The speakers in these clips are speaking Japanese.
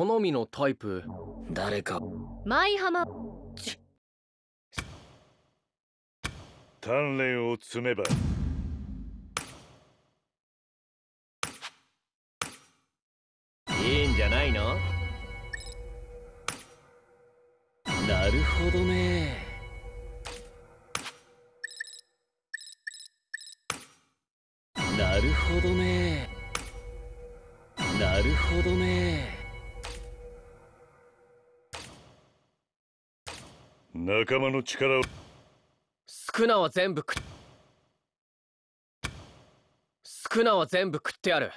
好みのタイプ誰か舞浜鍛錬を積めばなるほどねなるほどね仲間の力を少なは全部スクナは全部食ってやる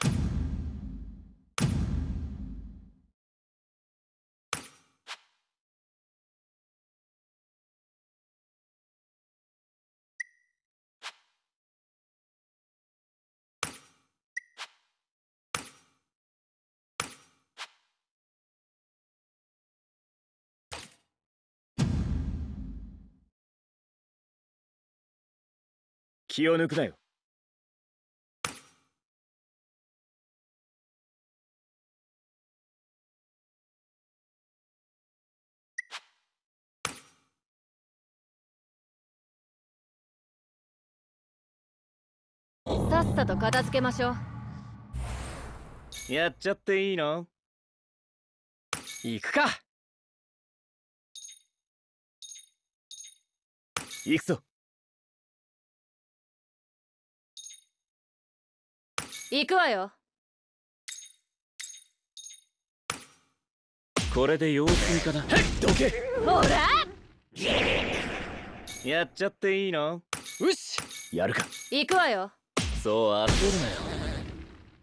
気を抜くなよさっさと片付けましょうやっちゃっていいの行くか行くぞ行くわよこれで様子見かなどけほらやっちゃっていいのうしやるか行くわよそう焦るなよ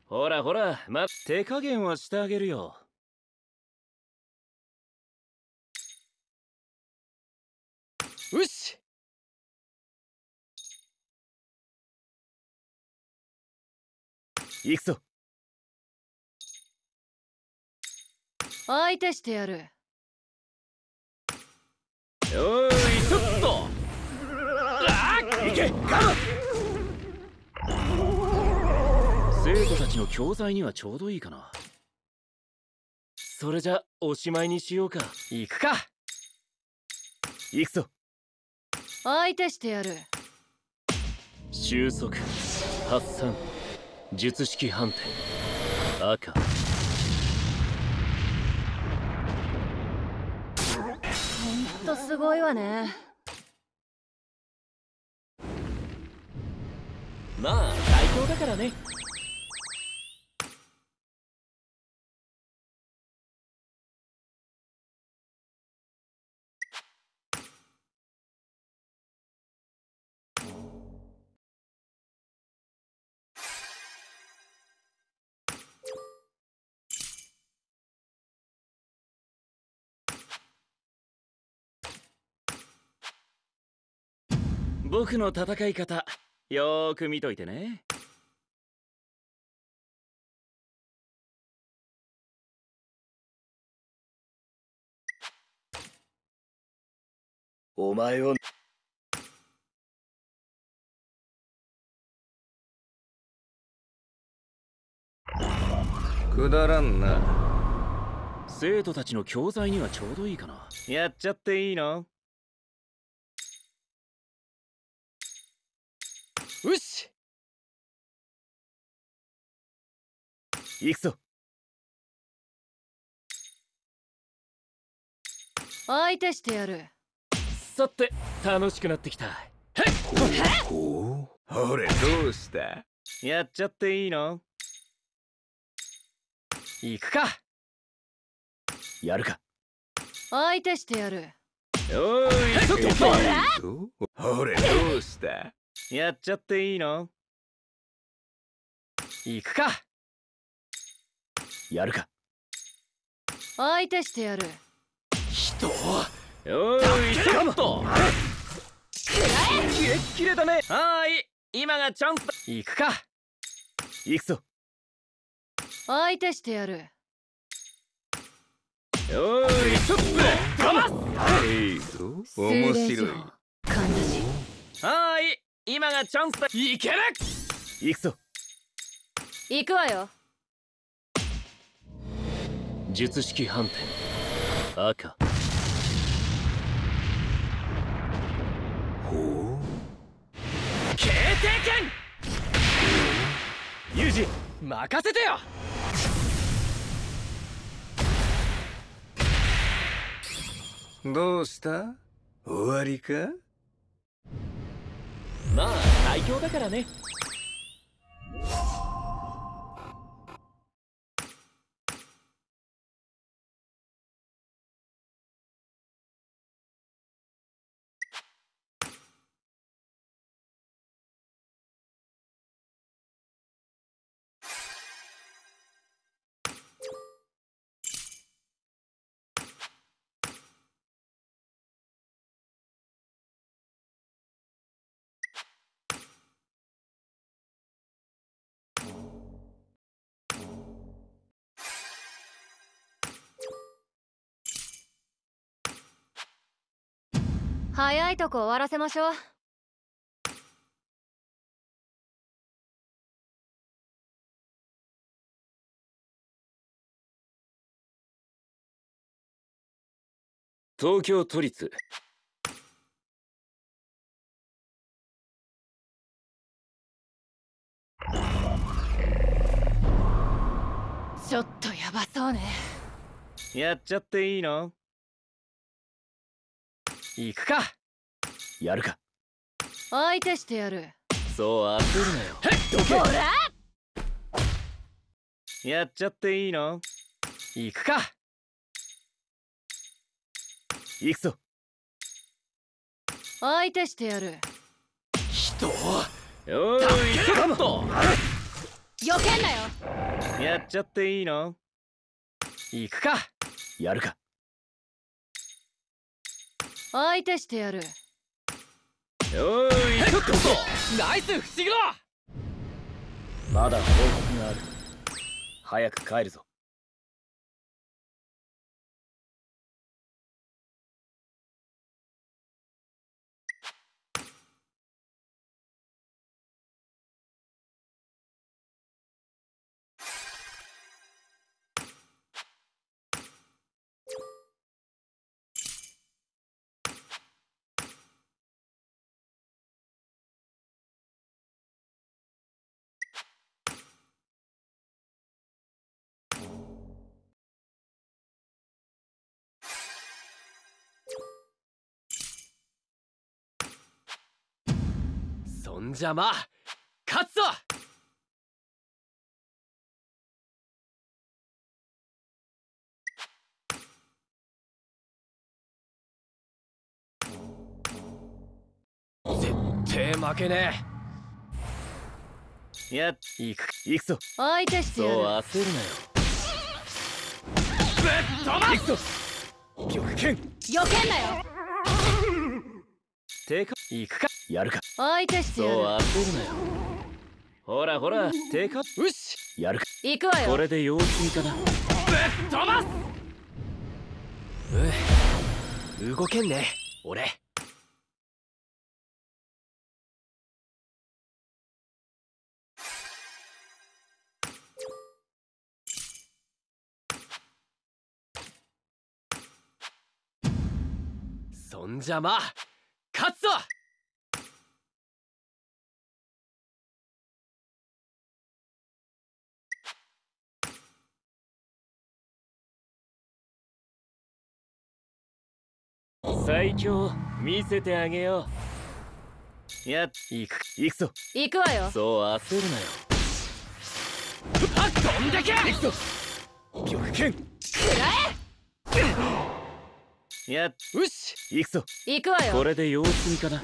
ほらほらま手加減はしてあげるようし行くぞ相手してやるよいちょっとあ行けカム生徒たちの教材にはちょうどいいかなそれじゃおしまいにしようか行くか行くぞ相手してやる収束発散術式判定赤ほんとすごいわねまあ最高だからね僕の戦い方よーく見といてねお前をくだらんな生徒たちの教材にはちょうどいいかなやっちゃっていいのよし行くぞ相手してやるさて楽しくなってきたほれどうしたやっちゃっていいの行くかやるか相手してやるおいちょっとほれどうしたやっちゃっていいの行くかやるか相手してやる人よいちょっとキレッキレだねはい今がチャンス行くか行くぞ相手してやるよいちょっとかますいいぞ面白い感じはい今がチャンスだ行ける行くぞ行くわよ術式反転赤ほう決定剣ユージ任せてよどうした終わりかまあ最強だからね早いとこ終わらせましょう東京都立ちょっとヤバそうねやっちゃっていいの行くかやるか相手してやるそう焦るなよどけほらやっちゃっていいの行くか行くぞ相手してやる人おいちょっとよけんなよやっちゃっていいの行くかやるか相手してやるよーいちょっとナイス不思議だまだ報告がある早く帰るぞんじゃま勝つぞ絶対負けねえや行く行くぞ相手してやるそう焦るなよぶっ飛ば行くぞ玉剣避けんなよてか行くかやるか相手してやるそう焦るなよほらほら手かうしやるか行くわよこれで様子見かなぶっ飛ばすう動けんね俺そんじゃまあ勝つぞ最強見せてあげようやっ行く行くぞ行くわよそう焦るなよあ飛んでけ行くぞ玉剣くらえやっうし行くぞ行くわよこれで様子見かなよ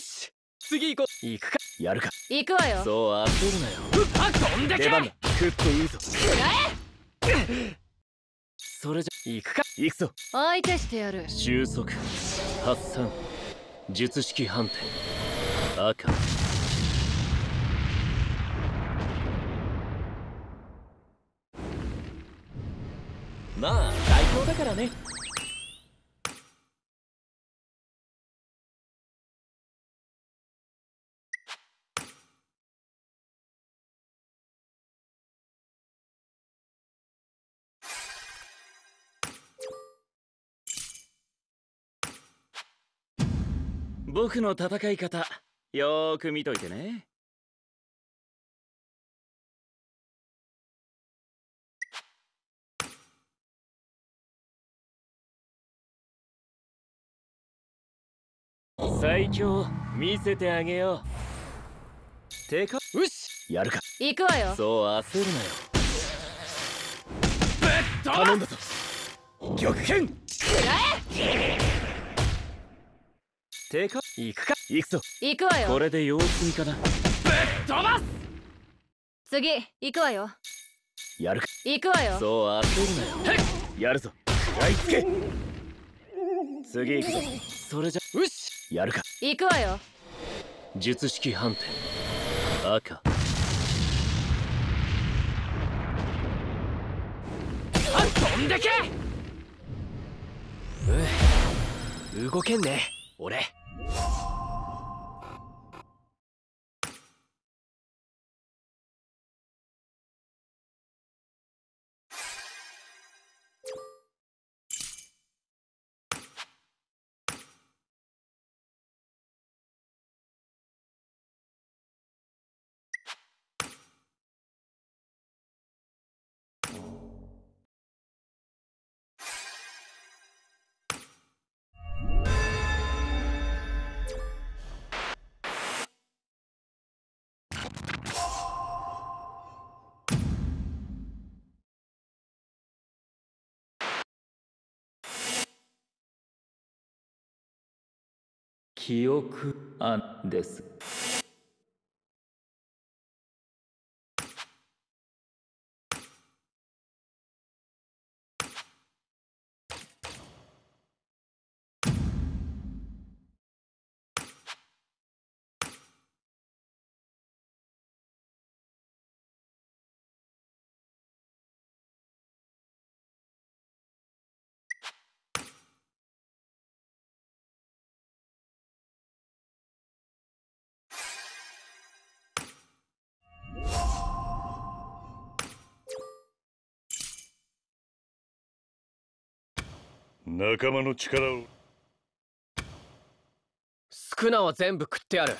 し次行こう行くかやるか行くわよそう焦るなよあ飛んでけ出番だ食っといいぞくらえそれじゃ行くか行くぞ相手してやる収束発散術式判定赤まあ最高だからね僕の戦い方よーく見といてね最強見せてあげようてかよしやるか行くわよそう焦るなよ頼んだぞ玉剣くらえ定か行くか行くぞ行くわよこれで様子見かなぶっ飛ばす次行くわよやるか行くわよそう焦るなよやるぞはいつけ次行くぞそれじゃうしやるか行くわよ術式判定赤飛んでけ動けんね俺記憶あです。仲間の力を宿儺は全部食ってやる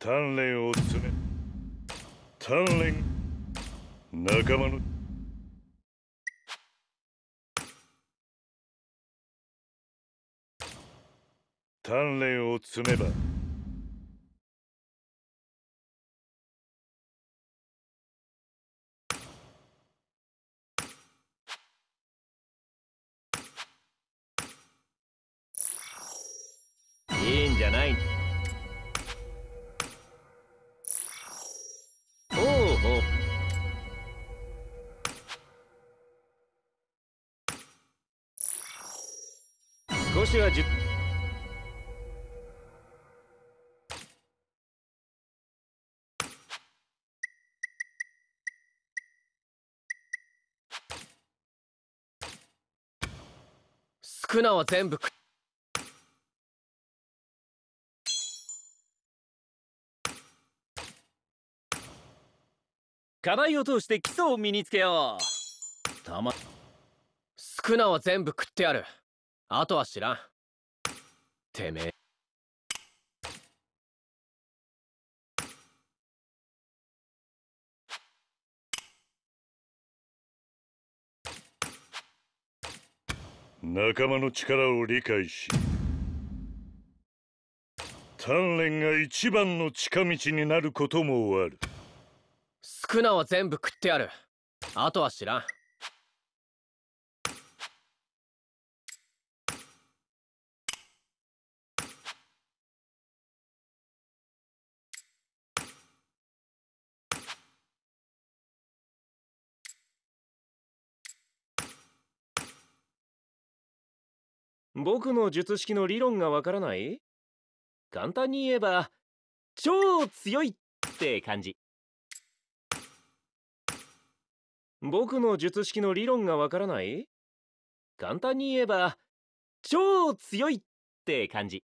鍛錬を詰め鍛錬仲間の鍛錬を積めばスはナ0は全部課題を通して基礎を身につけようたまクナは全部食ってやるあとは知らんてめえ仲間の力を理解し鍛錬が一番の近道になることもある少なは全部食ってやるあとは知らん僕の術式の理論がわからない簡単に言えば超強いって感じ僕の術式の理論がわからない簡単に言えば超強いって感じ